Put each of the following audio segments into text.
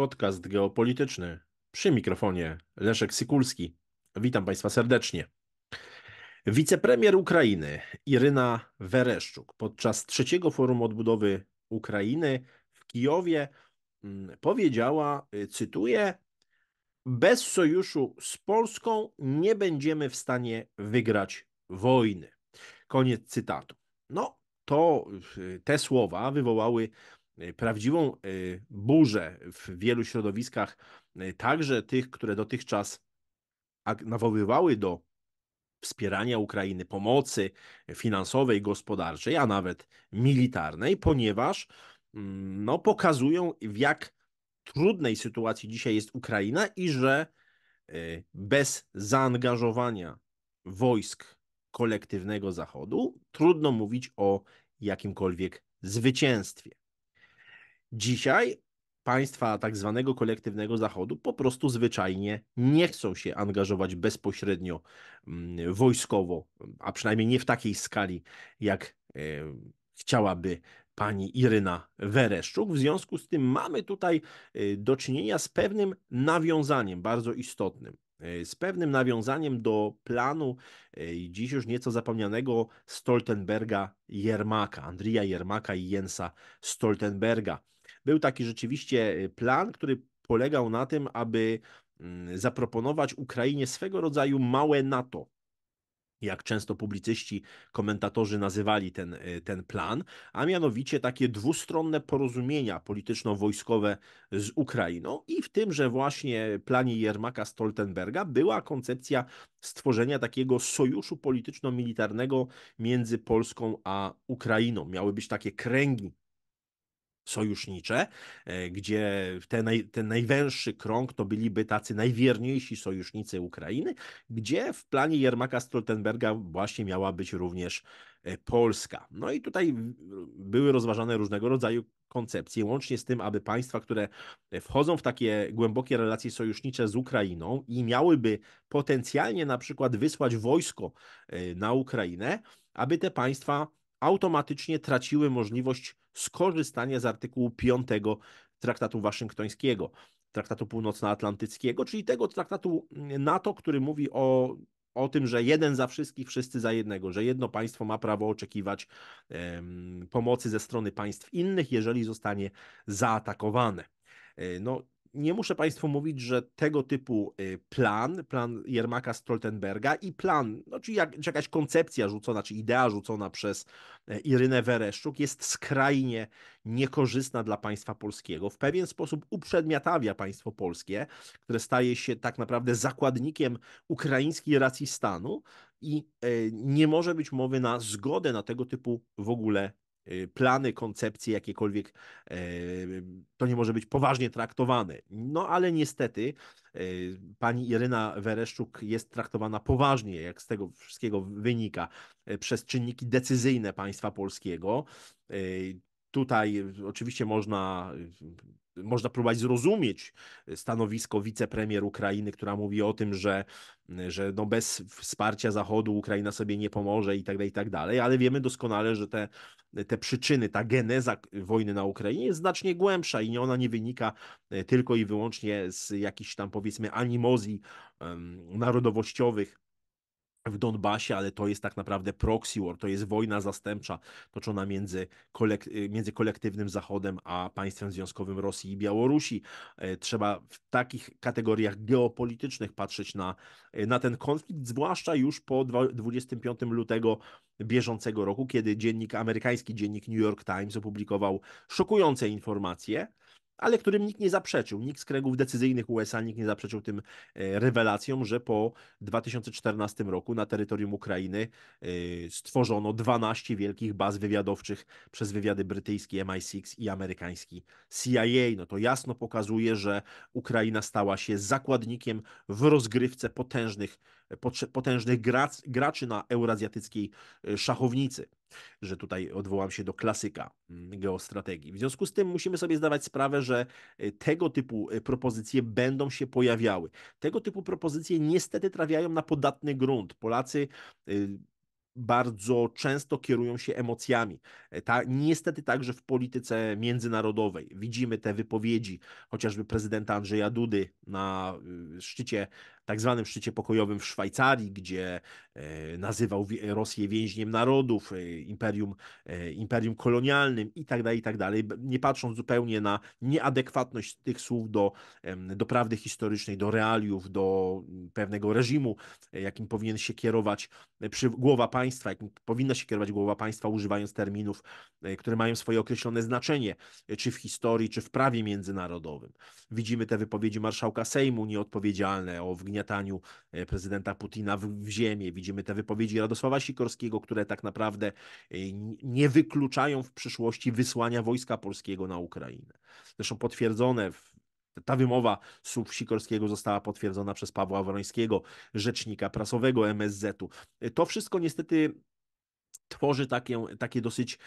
Podcast geopolityczny przy mikrofonie Leszek Sykulski. Witam Państwa serdecznie. Wicepremier Ukrainy Iryna Wereszczuk podczas trzeciego forum odbudowy Ukrainy w Kijowie mm, powiedziała, y, cytuję, bez sojuszu z Polską nie będziemy w stanie wygrać wojny. Koniec cytatu. No, to y, te słowa wywołały E, prawdziwą e, burzę w wielu środowiskach, e, także tych, które dotychczas nawoływały do wspierania Ukrainy, pomocy finansowej, gospodarczej, a nawet militarnej, ponieważ mm, no, pokazują, w jak trudnej sytuacji dzisiaj jest Ukraina i że bez zaangażowania wojsk kolektywnego Zachodu trudno mówić o jakimkolwiek zwycięstwie. Dzisiaj państwa tak zwanego kolektywnego Zachodu po prostu zwyczajnie nie chcą się angażować bezpośrednio mm, wojskowo, a przynajmniej nie w takiej skali, jak e, chciałaby pani Iryna Wereszczuk. W związku z tym mamy tutaj e, do czynienia z pewnym nawiązaniem bardzo istotnym. E, z pewnym nawiązaniem do planu dziś już nieco zapomnianego Stoltenberga Jermaka, Andrija Jermaka i Jensa Stoltenberga był taki rzeczywiście y, plan, który polegał na tym, aby mm, zaproponować Ukrainie swego rodzaju małe NATO, jak często publicyści, komentatorzy nazywali ten, y, ten plan, a mianowicie takie dwustronne porozumienia polityczno-wojskowe z Ukrainą i w tymże właśnie planie Jermaka Stoltenberga była koncepcja stworzenia takiego sojuszu polityczno-militarnego między Polską a Ukrainą. Miały być takie kręgi sojusznicze, e, gdzie te naj, ten najwęższy krąg to byliby tacy najwierniejsi sojusznicy Ukrainy, gdzie w planie Jermaka Stoltenberga właśnie miała być również e, Polska. No i tutaj były rozważane różnego rodzaju koncepcje, łącznie z tym, aby państwa, które e, wchodzą w takie głębokie relacje sojusznicze z Ukrainą i miałyby potencjalnie na przykład wysłać wojsko na Ukrainę, aby te państwa automatycznie traciły możliwość skorzystania z artykułu 5 Traktatu Waszyngtońskiego, Traktatu Północnoatlantyckiego, czyli tego traktatu mm, NATO, który mówi o o tym, że jeden za wszystkich, wszyscy za jednego, że jedno państwo ma prawo oczekiwać pomocy ze strony państw innych, jeżeli zostanie zaatakowane. E, no, nie muszę Państwu mówić, że tego typu y, plan, plan Jermaka Stoltenberga i plan, no, czy jak, jakaś koncepcja rzucona, czy idea rzucona przez e, Irynę Wereszczuk jest skrajnie niekorzystna dla państwa polskiego. W pewien sposób uprzedmiatawia państwo polskie, które staje się tak naprawdę zakładnikiem ukraińskiej racji stanu i e, nie może być mowy na zgodę na tego typu w ogóle Y, plany, koncepcje jakiekolwiek, e, to nie może być poważnie traktowane. No ale niestety e, pani Iryna Wereszczuk jest traktowana poważnie, jak z tego wszystkiego wynika, e, przez czynniki decyzyjne państwa polskiego. Tutaj oczywiście można można próbować zrozumieć e, stanowisko wicepremier Ukrainy, która mówi o tym, że, e, że no bez wsparcia Zachodu Ukraina sobie nie pomoże i tak dalej, i tak dalej, ale wiemy doskonale, że te, te przyczyny, ta geneza wojny na Ukrainie jest znacznie głębsza i ona nie wynika e, tylko i wyłącznie z jakichś tam powiedzmy animozji narodowościowych w Donbasie, ale to jest tak naprawdę proxy war, to jest wojna zastępcza toczona między, kolek między kolektywnym Zachodem a państwem związkowym Rosji i Białorusi. E, trzeba w takich kategoriach geopolitycznych patrzeć na, e, na ten konflikt, zwłaszcza już po 25 lutego bieżącego roku, kiedy dziennik amerykański, dziennik New York Times opublikował szokujące informacje ale którym nikt nie zaprzeczył. Nikt z kręgów decyzyjnych USA, nikt nie zaprzeczył tym e, rewelacjom, że po 2014 roku na terytorium Ukrainy e, stworzono 12 wielkich baz wywiadowczych przez wywiady brytyjski MI6 i amerykański CIA. No to jasno pokazuje, że Ukraina stała się zakładnikiem w rozgrywce potężnych potężnych grac, graczy na eurazjatyckiej e, szachownicy, że tutaj odwołam się do klasyka mm, geostrategii. W związku z tym musimy sobie zdawać sprawę, że e, tego typu e, propozycje będą się pojawiały. Tego typu propozycje niestety trafiają na podatny grunt. Polacy bardzo często kierują się emocjami. E, ta, niestety także w polityce międzynarodowej widzimy te wypowiedzi chociażby prezydenta Andrzeja Dudy na y, szczycie, tak zwanym szczycie pokojowym w Szwajcarii, gdzie e, nazywał Rosję więźniem narodów, e, imperium, imperium kolonialnym itd., tak itd., tak nie patrząc zupełnie na nieadekwatność tych słów do, do prawdy historycznej, do realiów, do mm, pewnego reżimu, jakim powinien się kierować przy, głowa państwa państwa, jak powinna się kierować głowa państwa, używając terminów, e, które mają swoje określone znaczenie, e, czy w historii, czy w prawie międzynarodowym. Widzimy te wypowiedzi marszałka Sejmu nieodpowiedzialne o wgniataniu e, prezydenta Putina w, w ziemię, widzimy te wypowiedzi Radosława Sikorskiego, które tak naprawdę nie wykluczają w przyszłości wysłania wojska polskiego na Ukrainę. Zresztą potwierdzone w ta wymowa słów Sikorskiego została potwierdzona przez Pawła Wrońskiego, rzecznika prasowego MSZ-u. To wszystko niestety tworzy takie, takie dosyć,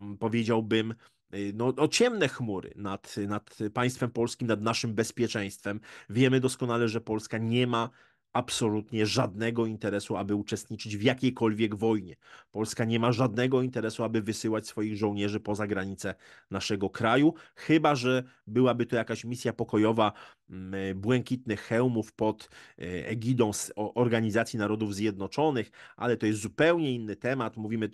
mm, powiedziałbym, y, no, no, ciemne chmury nad, nad państwem polskim, nad naszym bezpieczeństwem. Wiemy doskonale, że Polska nie ma absolutnie żadnego interesu, aby uczestniczyć w jakiejkolwiek wojnie. Polska nie ma żadnego interesu, aby wysyłać swoich żołnierzy poza granice naszego kraju, chyba że byłaby to jakaś misja pokojowa mm, błękitnych hełmów pod e, egidą Organizacji Narodów Zjednoczonych, ale to jest zupełnie inny temat. Mówimy, e,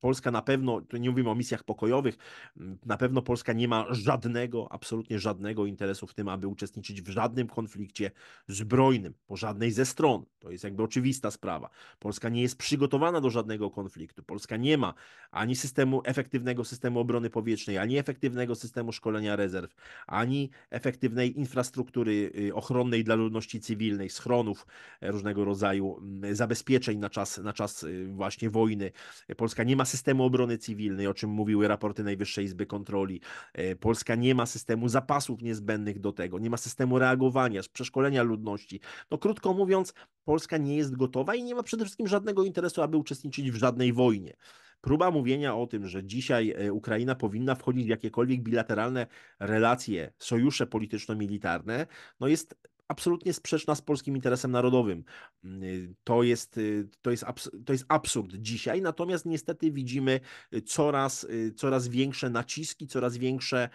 Polska na pewno, tu nie mówimy o misjach pokojowych, mm, na pewno Polska nie ma żadnego, absolutnie żadnego interesu w tym, aby uczestniczyć w żadnym konflikcie zbrojnym, po żadnej ze ze stron. To jest jakby oczywista sprawa. Polska nie jest przygotowana do żadnego konfliktu. Polska nie ma ani systemu efektywnego systemu obrony powietrznej, ani efektywnego systemu szkolenia rezerw, ani efektywnej infrastruktury y, ochronnej dla ludności cywilnej, schronów e, różnego rodzaju, mm, zabezpieczeń na czas, na czas y, właśnie wojny. Polska nie ma systemu obrony cywilnej, o czym mówiły raporty Najwyższej Izby Kontroli. E, Polska nie ma systemu zapasów niezbędnych do tego, nie ma systemu reagowania, przeszkolenia ludności. No krótko mówiąc, mówiąc, Polska nie jest gotowa i nie ma przede wszystkim żadnego interesu, aby uczestniczyć w żadnej wojnie. Próba mówienia o tym, że dzisiaj e, Ukraina powinna wchodzić w jakiekolwiek bilateralne relacje, sojusze polityczno-militarne, no jest absolutnie sprzeczna z polskim interesem narodowym. Mm, y, to jest, y, to jest, abs, to jest absurd dzisiaj, natomiast niestety widzimy y, coraz, coraz większe naciski, coraz większe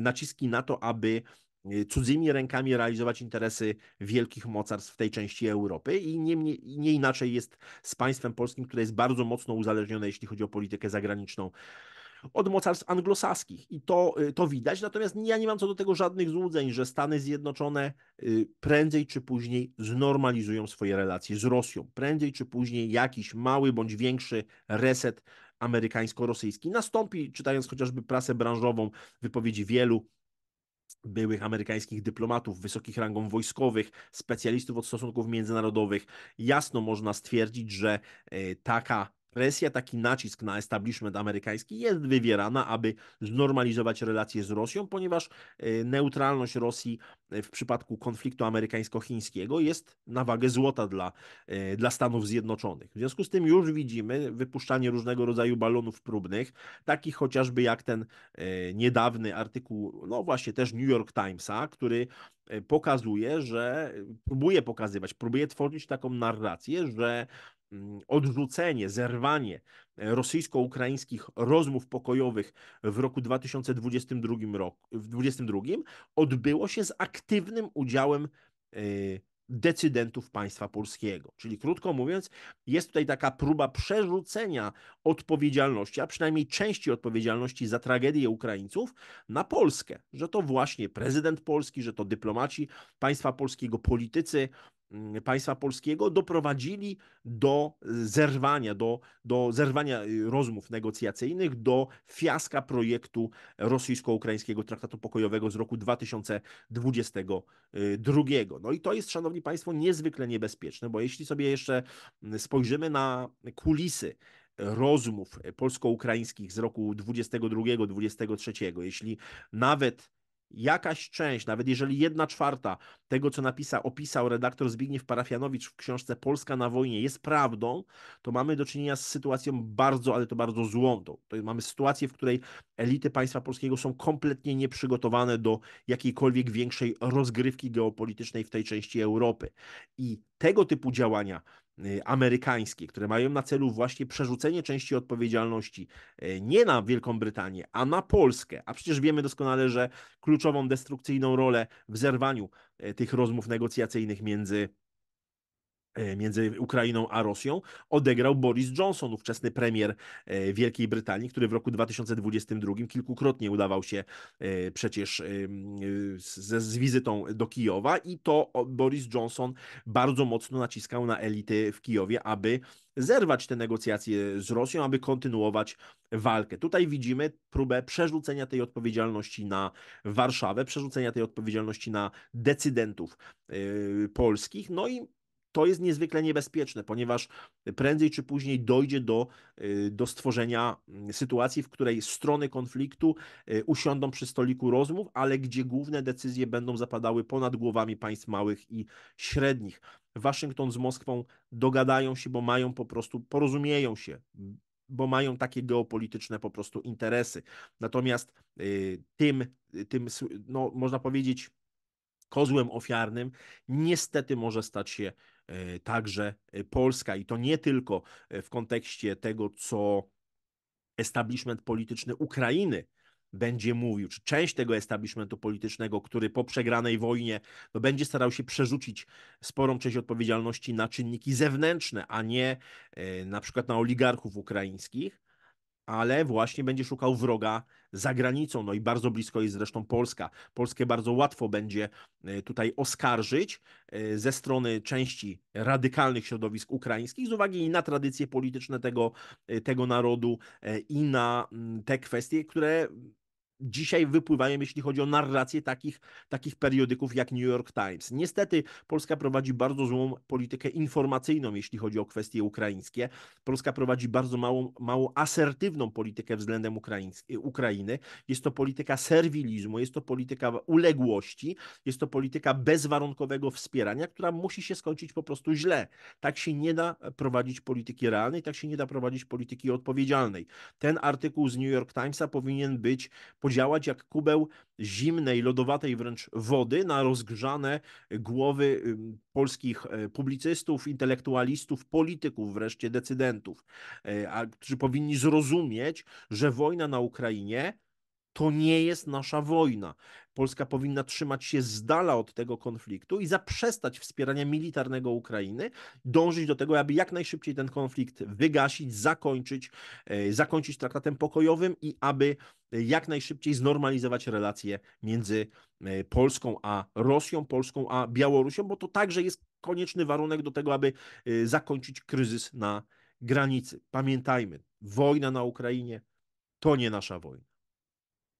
naciski na to, aby Y, cudzymi rękami realizować interesy wielkich mocarstw w tej części Europy i nie, nie inaczej jest z państwem polskim, które jest bardzo mocno uzależnione, jeśli chodzi o politykę zagraniczną od mocarstw anglosaskich i to, y, to widać. Natomiast ja nie mam co do tego żadnych złudzeń, że Stany Zjednoczone y, prędzej czy później znormalizują swoje relacje z Rosją. Prędzej czy później jakiś mały bądź większy reset amerykańsko-rosyjski nastąpi, czytając chociażby prasę branżową, wypowiedzi wielu byłych amerykańskich dyplomatów, wysokich rangą wojskowych, specjalistów od stosunków międzynarodowych, jasno można stwierdzić, że e, taka presja, taki nacisk na establishment amerykański jest wywierana, aby znormalizować relacje z Rosją, ponieważ e, neutralność Rosji e, w przypadku konfliktu amerykańsko-chińskiego jest na wagę złota dla, e, dla Stanów Zjednoczonych. W związku z tym już widzimy wypuszczanie różnego rodzaju balonów próbnych, takich chociażby jak ten niedawny artykuł, no właśnie też New York Timesa, który pokazuje, że próbuje pokazywać, próbuje tworzyć taką narrację, że Mm, odrzucenie, zerwanie e, rosyjsko-ukraińskich rozmów pokojowych w roku 2022, roku, 2022 odbyło się z aktywnym udziałem e, decydentów państwa polskiego. Czyli krótko mówiąc, jest tutaj taka próba przerzucenia odpowiedzialności, a przynajmniej części odpowiedzialności za tragedię Ukraińców na Polskę, że to właśnie prezydent Polski, że to dyplomaci państwa polskiego, politycy Mm, państwa polskiego doprowadzili do y, zerwania, do, do zerwania y, rozmów negocjacyjnych, do fiaska projektu rosyjsko-ukraińskiego traktatu pokojowego z roku 2022. No i to jest, szanowni państwo, niezwykle niebezpieczne, bo jeśli sobie jeszcze mm, spojrzymy na kulisy rozmów polsko-ukraińskich z roku 22-23, jeśli nawet jakaś część, nawet jeżeli jedna czwarta tego, co napisał, opisał redaktor Zbigniew Parafianowicz w książce Polska na wojnie jest prawdą, to mamy do czynienia z sytuacją bardzo, ale to bardzo złą. To mamy sytuację, w której elity państwa polskiego są kompletnie nieprzygotowane do jakiejkolwiek większej rozgrywki geopolitycznej w tej części Europy. I tego typu działania Y, amerykańskie, które mają na celu właśnie przerzucenie części odpowiedzialności y, nie na Wielką Brytanię, a na Polskę. A przecież wiemy doskonale, że kluczową destrukcyjną rolę w zerwaniu y, tych rozmów negocjacyjnych między E, między Ukrainą a Rosją odegrał Boris Johnson, ówczesny premier e, Wielkiej Brytanii, który w roku 2022 kilkukrotnie udawał się e, przecież z, z wizytą do Kijowa i to Boris Johnson bardzo mocno naciskał na elity w Kijowie, aby zerwać te negocjacje z Rosją, aby kontynuować walkę. Tutaj widzimy próbę przerzucenia tej odpowiedzialności na Warszawę, przerzucenia tej odpowiedzialności na decydentów polskich, no i to jest niezwykle niebezpieczne, ponieważ prędzej czy później dojdzie do, y, do stworzenia mm, sytuacji, w której strony konfliktu y, usiądą przy stoliku rozmów, ale gdzie główne decyzje będą zapadały ponad głowami państw małych i średnich. Waszyngton z Moskwą dogadają się, bo mają po prostu, porozumieją się, bo mają takie geopolityczne po prostu interesy. Natomiast y, tym, tym no, można powiedzieć, kozłem ofiarnym niestety może stać się E, także e, Polska i to nie tylko e, w kontekście tego, co establishment polityczny Ukrainy będzie mówił, czy część tego establishmentu politycznego, który po przegranej wojnie no, będzie starał się przerzucić sporą część odpowiedzialności na czynniki zewnętrzne, a nie na przykład na oligarchów ukraińskich, ale właśnie będzie szukał wroga za granicą. No i bardzo blisko jest zresztą Polska. Polskę bardzo łatwo będzie e, tutaj oskarżyć e, ze strony części radykalnych środowisk ukraińskich z uwagi na tradycje polityczne tego, e, tego narodu i na mm, te kwestie, które dzisiaj wypływają, jeśli chodzi o narrację takich, takich periodyków jak New York Times. Niestety Polska prowadzi bardzo złą politykę informacyjną, jeśli chodzi o kwestie ukraińskie. Polska prowadzi bardzo małą, mało asertywną politykę względem y, Ukrainy. Jest to polityka serwilizmu, jest to polityka uległości, jest to polityka bezwarunkowego wspierania, która musi się skończyć po prostu źle. Tak się nie da e, prowadzić polityki realnej, tak się nie da prowadzić polityki odpowiedzialnej. Ten artykuł z New York Timesa powinien być podzielony działać jak kubeł zimnej, lodowatej wręcz wody na rozgrzane głowy polskich e, publicystów, intelektualistów, polityków, wreszcie decydentów, e, a, którzy powinni zrozumieć, że wojna na Ukrainie to nie jest nasza wojna. Polska powinna trzymać się z dala od tego konfliktu i zaprzestać wspierania militarnego Ukrainy, dążyć do tego, aby jak najszybciej ten konflikt wygasić, zakończyć, e, zakończyć traktatem pokojowym i aby e, jak najszybciej znormalizować relacje między e, Polską a Rosją, Polską a Białorusią, bo to także jest konieczny warunek do tego, aby zakończyć kryzys na granicy. Pamiętajmy, wojna na Ukrainie to nie nasza wojna.